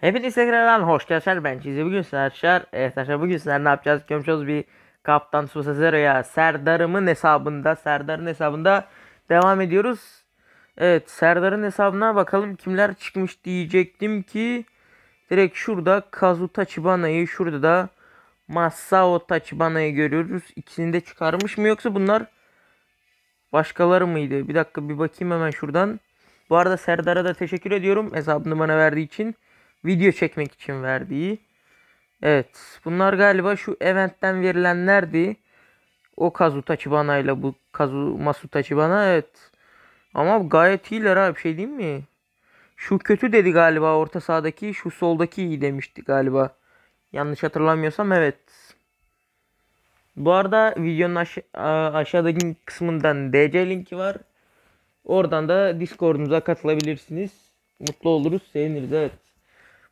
Hepiniz tekrardan hoş geldiniz. Ben Çizi. Bugün sizler arkadaşlar, evet arkadaşlar bugün sizler ne yapacağız? Gömçoz bir kaptan Susa Zero'ya Serdar'ımın hesabında, Serdar'ın hesabında devam ediyoruz. Evet Serdar'ın hesabına bakalım kimler çıkmış diyecektim ki direkt şurada Kazuta Tachibana'yı şurada da Masao Tachibana'yı görüyoruz. İkisini de çıkarmış mı yoksa bunlar başkaları mıydı? Bir dakika bir bakayım hemen şuradan. Bu arada Serdar'a da teşekkür ediyorum hesabını bana verdiği için video çekmek için verdiği. Evet bunlar galiba şu eventten verilenlerdi. O Kazu Tachibana ile bu Kazu Masu Tachibana evet. Ama gayet iyiler abi şey değil mi? Şu kötü dedi galiba orta sahadaki şu soldaki iyi demişti galiba. Yanlış hatırlamıyorsam evet. Bu arada videonun aş aşağıdaki kısmından DC linki var. Oradan da Discord'umuza katılabilirsiniz. Mutlu oluruz, seviniriz evet.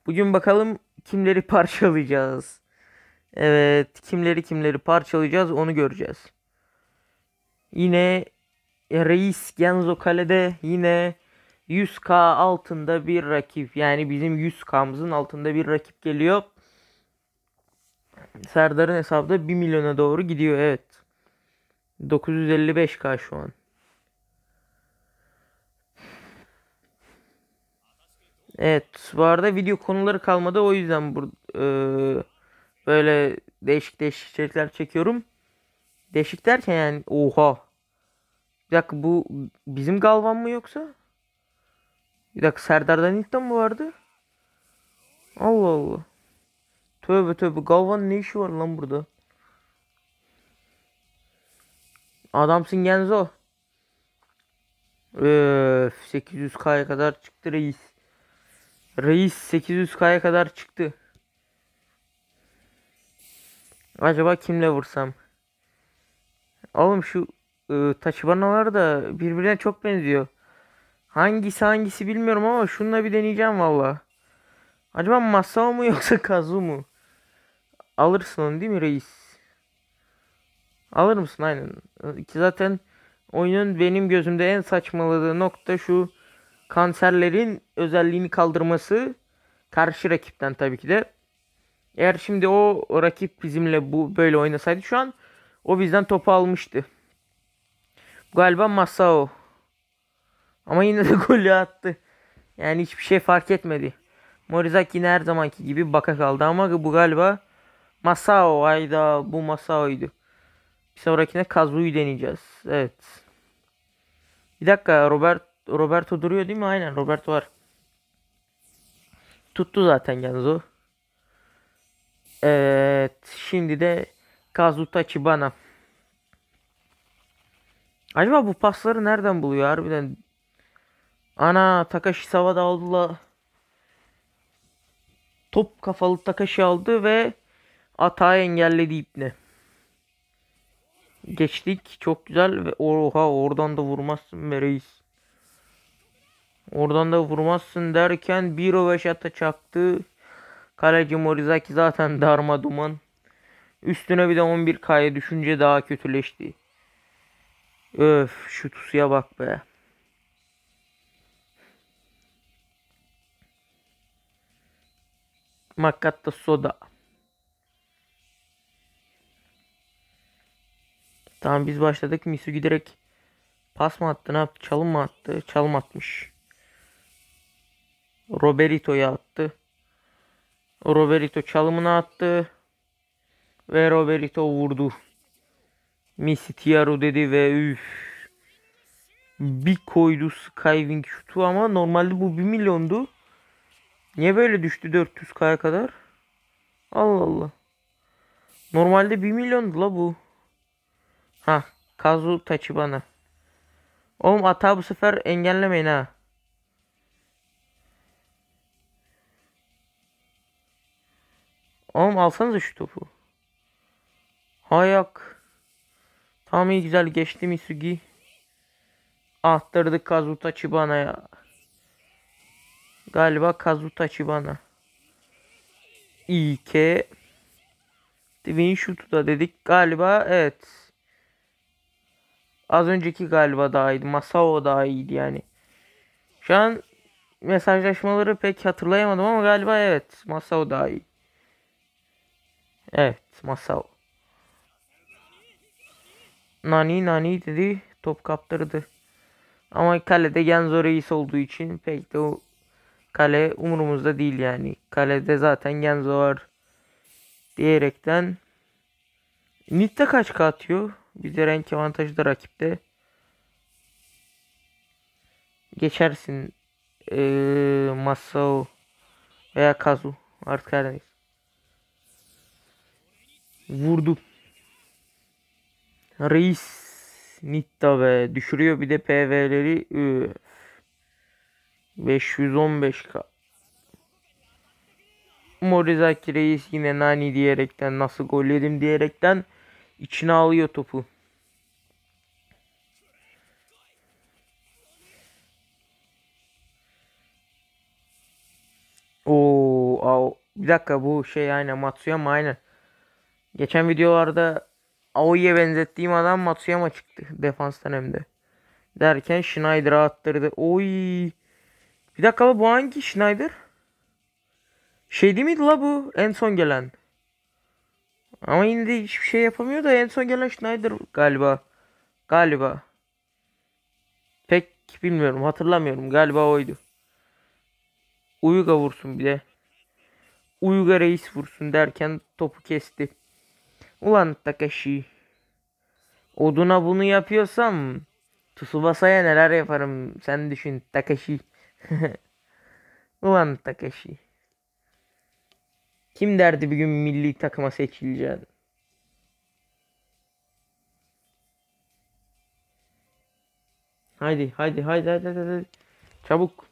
Bugün bakalım kimleri parçalayacağız. Evet kimleri kimleri parçalayacağız onu göreceğiz. Yine Reis Genzo Kale'de yine 100k altında bir rakip. Yani bizim 100k'mızın altında bir rakip geliyor. Serdar'ın hesabı da 1 milyona doğru gidiyor evet. 955k şu an. Evet bu arada video konuları kalmadı o yüzden bu, e, böyle değişik değişik içerikler çekiyorum. Değişik derken yani oha. Bir dakika bu bizim Galvan mı yoksa? Bir dakika Serdar'dan ilkten mi vardı? Allah Allah. Tövbe tövbe Galvan ne işi var lan burada? Adamsın Genzo. Öf, 800K'ya kadar çıktı reis. Reis 800k'ya kadar çıktı. Acaba kimle vursam? Oğlum şu ıı, e, Tachibanalar da birbirine çok benziyor. Hangisi hangisi bilmiyorum ama şununla bir deneyeceğim valla. Acaba masa mı yoksa Kazu mu? Alırsın onu değil mi reis? Alır mısın aynen. Ki zaten oyunun benim gözümde en saçmaladığı nokta şu kanserlerin özelliğini kaldırması karşı rakipten tabii ki de. Eğer şimdi o rakip bizimle bu böyle oynasaydı şu an o bizden topu almıştı. Galiba Masao. Ama yine de golü attı. Yani hiçbir şey fark etmedi. Morizaki her zamanki gibi baka kaldı ama bu galiba Masao. Hayda bu Masao'ydu. Bir sonrakine Kazu'yu deneyeceğiz. Evet. Bir dakika Robert Roberto duruyor değil mi? Aynen Roberto var. Tuttu zaten Genzo. Evet. Şimdi de Kazuta Chibana. Acaba bu pasları nereden buluyor harbiden? Ana Takashi Savada aldıla. Top kafalı Takashi aldı ve ata engelledi ipne. Geçtik. Çok güzel. Ve oha oradan da vurmazsın be reis. Oradan da vurmazsın derken bir röveşata çaktı. Kaleci Morizaki zaten darma duman. Üstüne bir de 11 kaya düşünce daha kötüleşti. Öf şu tusuya bak be. Makatta soda. Tamam biz başladık. Misu giderek pas mı attı ne yaptı? Çalım mı attı? Çalım atmış. Roberito'ya attı. Roberito çalımını attı. Ve Roberito vurdu. Messi Tiaro dedi ve üf. Bir koydu Skywing şutu ama normalde bu 1 milyondu. Niye böyle düştü 400k'ya kadar? Allah Allah. Normalde 1 milyondu la bu. Ha, Kazu Tachibana. Oğlum ata bu sefer engellemeyin ha. Oğlum alsanıza şu topu. Hayak. tam iyi güzel geçti Misugi. Attırdık Kazuta ya. Galiba Kazuta Chibana. İK. Twin Shoot'u da dedik. Galiba evet. Az önceki galiba daha iyiydi. Masao daha iyiydi yani. Şu an mesajlaşmaları pek hatırlayamadım ama galiba evet. Masao daha iyi. Evet masao, Nani nani dedi top kaptırdı. Ama kalede Genzo reis olduğu için pek de o kale umurumuzda değil yani. Kalede zaten Genzo var diyerekten. Nitte kaç katıyor Bir de renk avantajı da rakipte. Geçersin ee, Masao veya Kazu artık her neyse. Vurdu. Reis Nitta ve düşürüyor bir de PV'leri 515k. Iı, Morizaki Reis yine Nani diyerekten nasıl gol yedim diyerekten içine alıyor topu. Oo, bir dakika bu şey aynen Matsuyama aynen. Geçen videolarda Aoi'ye benzettiğim adam Matsuyama çıktı defanstan hem de. Derken Schneider'a attırdı. Oy. Bir dakika bu hangi Schneider? Şey değil miydi la bu? En son gelen. Ama yine de hiçbir şey yapamıyor da en son gelen Schneider galiba. Galiba. Pek bilmiyorum hatırlamıyorum. Galiba oydu. Uyuga vursun bir de. Uyuga reis vursun derken topu kesti. Ulan Takeshi. Oduna bunu yapıyorsam Tsubasa'ya neler yaparım sen düşün Takeshi. Ulan Takeshi. Kim derdi bir gün milli takıma seçileceğim? Haydi haydi haydi haydi haydi. haydi. Çabuk.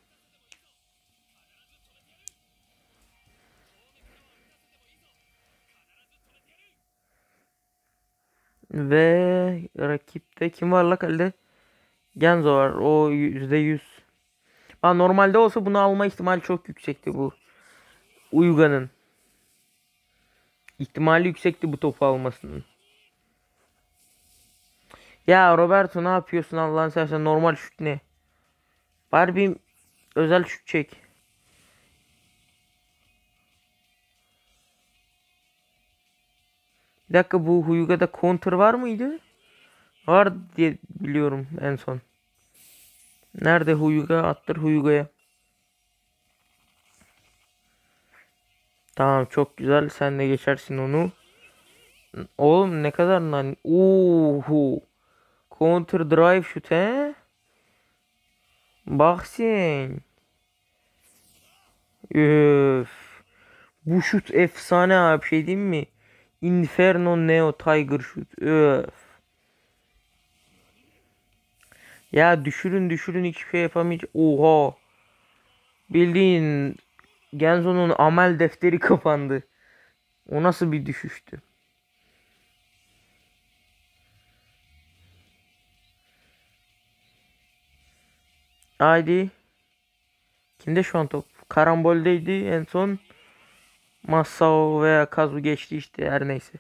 Ve rakipte kim var la kalede? Genzo var. O %100. Ben normalde olsa bunu alma ihtimali çok yüksekti bu. Uygan'ın. İhtimali yüksekti bu topu almasının. Ya Roberto ne yapıyorsun Allah'ın seversen normal şut ne? Bari bir özel şut çek. dakika bu Huyuga'da counter var mıydı? Var diye biliyorum en son. Nerede Huyuga? Attır Huyuga'ya. Tamam çok güzel. Sen de geçersin onu. Oğlum ne kadar lan. Oho. Counter drive shoot he. Bak sen. Üf. Bu şut efsane abi şey değil mi? Inferno Neo Tiger Shoot. Öf. Ya düşürün düşürün hiçbir şey yapamayacağım Oha. Bildiğin Genzo'nun amel defteri kapandı. O nasıl bir düşüştü? Haydi. Kimde şu an top? Karamboldeydi en son. Masao veya Kazu geçti işte her neyse.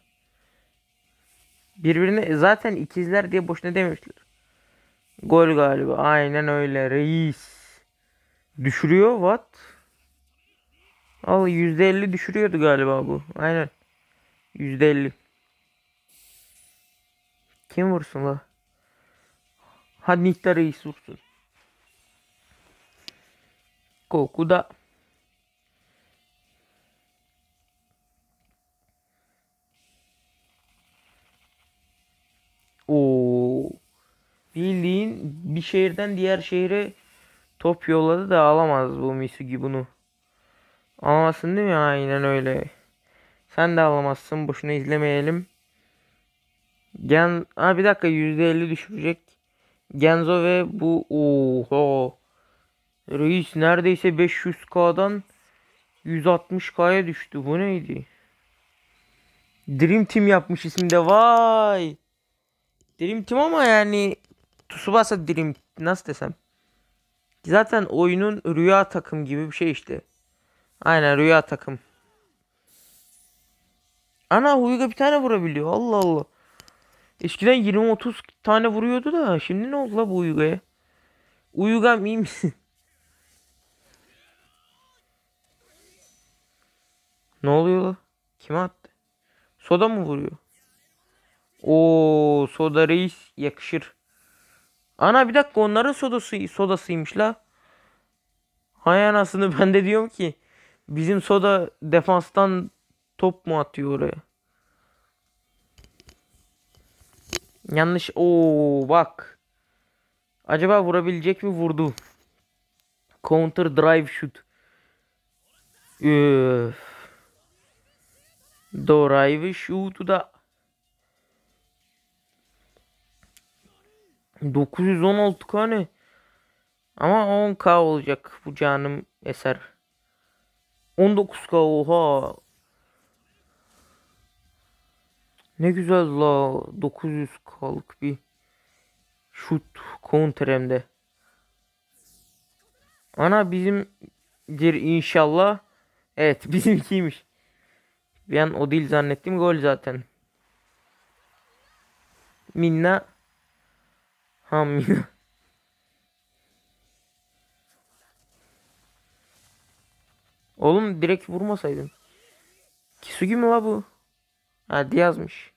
Birbirine zaten ikizler diye boşuna dememişler. Gol galiba. Aynen öyle reis. Düşürüyor what? Al %50 düşürüyordu galiba bu. Aynen. %50. Kim vursun la? Hadi Nihtar reis vursun. Kokuda. Oo. Bildiğin bir şehirden diğer şehre top yolladı da alamaz bu Misugi bunu. Alamazsın değil mi? Aynen öyle. Sen de alamazsın. Boşuna izlemeyelim. Gen ha bir dakika %50 düşürecek. Genzo ve bu oho. Reis neredeyse 500k'dan 160k'ya düştü. Bu neydi? Dream Team yapmış isimde. Vay! Dream Team ama yani Tsubasa Dream nasıl desem. Zaten oyunun rüya takım gibi bir şey işte. Aynen rüya takım. Ana Huyga bir tane vurabiliyor. Allah Allah. Eskiden 20-30 tane vuruyordu da şimdi ne oldu la bu Uyga'ya? Uyuga iyi ne oluyor Kime attı? Soda mı vuruyor? O soda reis yakışır. Ana bir dakika onların sodası sodasıymış la. Hay anasını ben de diyorum ki bizim soda defanstan top mu atıyor oraya? Yanlış. o bak. Acaba vurabilecek mi? Vurdu. Counter drive shoot. Üf. Drive shoot'u da 916k Ama 10k olacak bu canım eser. 19k oha. Ne güzel la 900k'lık bir şut kontremde. Ana bizimdir inşallah. Evet bizimkiymiş. Ben o değil zannettim gol zaten. Minna Hamya. Oğlum direkt vurmasaydın. Kisugi mi la bu? Ha yazmış.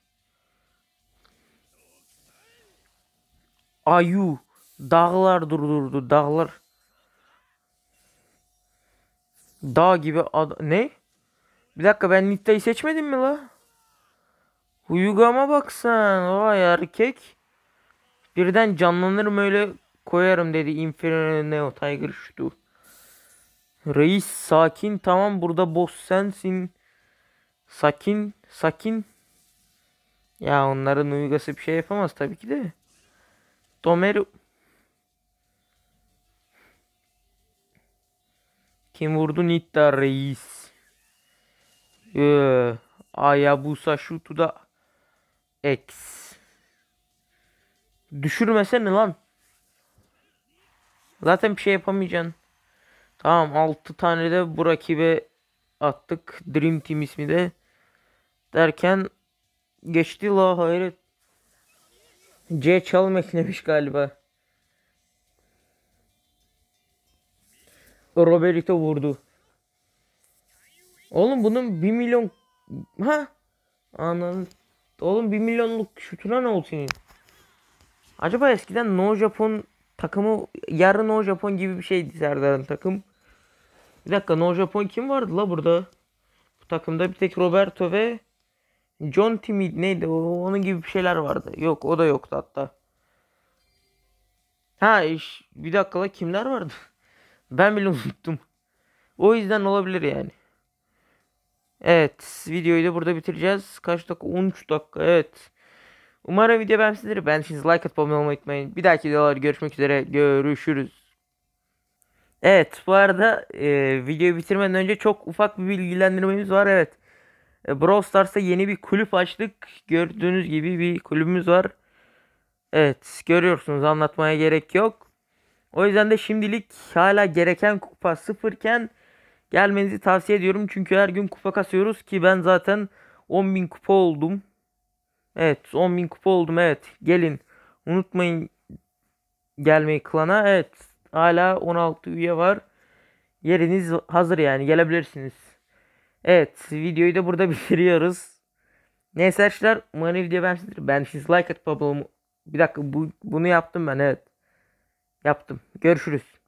Ayu. Dağlar durdurdu. Dağlar. Dağ gibi ad Ne? Bir dakika ben Nitta'yı seçmedim mi la? Huyugama baksan, sen. Vay erkek. Birden canlanırım öyle koyarım dedi Inferno Tiger şutu. Reis sakin tamam burada boss sensin. Sakin sakin. Ya onların uygası bir şey yapamaz tabii ki de. Domero Kim vurdu Nitta reis. Ee, Ayabusa şutu da X. Düşürmesene lan. Zaten bir şey yapamayacaksın. Tamam 6 tane de bu rakibe attık. Dream Team ismi de. Derken geçti la hayret. C çalım eklemiş galiba. Roberto vurdu. Oğlum bunun 1 milyon ha anladım. Oğlum 1 milyonluk şutuna ne oldu senin? Acaba eskiden No Japon takımı yarın No Japon gibi bir şeydi Serdar'ın takım. Bir dakika No Japon kim vardı la burada? Bu takımda bir tek Roberto ve John Timmy neydi o, onun gibi bir şeyler vardı. Yok o da yoktu hatta. Ha iş, bir dakika la kimler vardı? Ben bile unuttum. O yüzden olabilir yani. Evet videoyu da burada bitireceğiz. Kaç dakika? 13 dakika evet. Umarım video beğenmişsinizdir. Ben siz like atıp abone olmayı unutmayın. Bir dahaki videolarda görüşmek üzere. Görüşürüz. Evet bu arada e, videoyu bitirmeden önce çok ufak bir bilgilendirmemiz var. Evet. E, Brawl Stars'ta yeni bir kulüp açtık. Gördüğünüz gibi bir kulübümüz var. Evet görüyorsunuz anlatmaya gerek yok. O yüzden de şimdilik hala gereken kupa sıfırken gelmenizi tavsiye ediyorum. Çünkü her gün kupa kasıyoruz ki ben zaten 10.000 kupa oldum. Evet 10.000 kupa oldum evet. Gelin unutmayın gelmeyi klana. Evet hala 16 üye var. Yeriniz hazır yani gelebilirsiniz. Evet videoyu da burada bitiriyoruz. Neyse arkadaşlar umarım video beğenmişsinizdir. Ben siz like at babamı. Bir dakika bu, bunu yaptım ben evet. Yaptım. Görüşürüz.